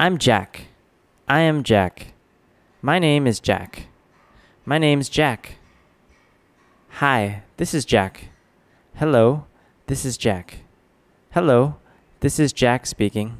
I'm Jack. I am Jack. My name is Jack. My name's Jack. Hi, this is Jack. Hello, this is Jack. Hello, this is Jack speaking.